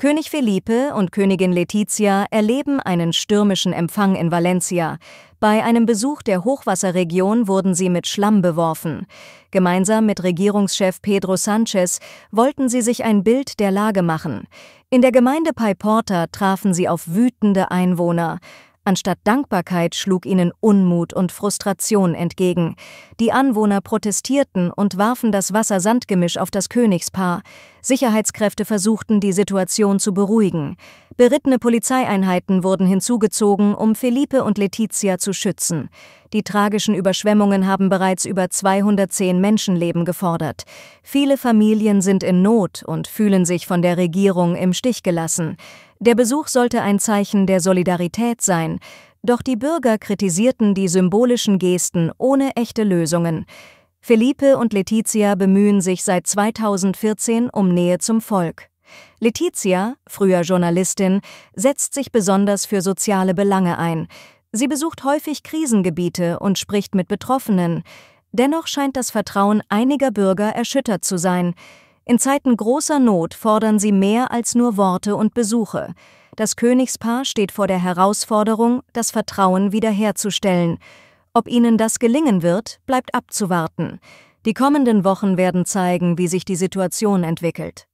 König Felipe und Königin Letizia erleben einen stürmischen Empfang in Valencia. Bei einem Besuch der Hochwasserregion wurden sie mit Schlamm beworfen. Gemeinsam mit Regierungschef Pedro Sanchez wollten sie sich ein Bild der Lage machen. In der Gemeinde Paiporta trafen sie auf wütende Einwohner. Anstatt Dankbarkeit schlug ihnen Unmut und Frustration entgegen. Die Anwohner protestierten und warfen das Wasser-Sand-Gemisch auf das Königspaar. Sicherheitskräfte versuchten, die Situation zu beruhigen. Berittene Polizeieinheiten wurden hinzugezogen, um Felipe und Letizia zu schützen. Die tragischen Überschwemmungen haben bereits über 210 Menschenleben gefordert. Viele Familien sind in Not und fühlen sich von der Regierung im Stich gelassen. Der Besuch sollte ein Zeichen der Solidarität sein, doch die Bürger kritisierten die symbolischen Gesten ohne echte Lösungen. Felipe und Letizia bemühen sich seit 2014 um Nähe zum Volk. Letizia, früher Journalistin, setzt sich besonders für soziale Belange ein. Sie besucht häufig Krisengebiete und spricht mit Betroffenen. Dennoch scheint das Vertrauen einiger Bürger erschüttert zu sein. In Zeiten großer Not fordern sie mehr als nur Worte und Besuche. Das Königspaar steht vor der Herausforderung, das Vertrauen wiederherzustellen. Ob ihnen das gelingen wird, bleibt abzuwarten. Die kommenden Wochen werden zeigen, wie sich die Situation entwickelt.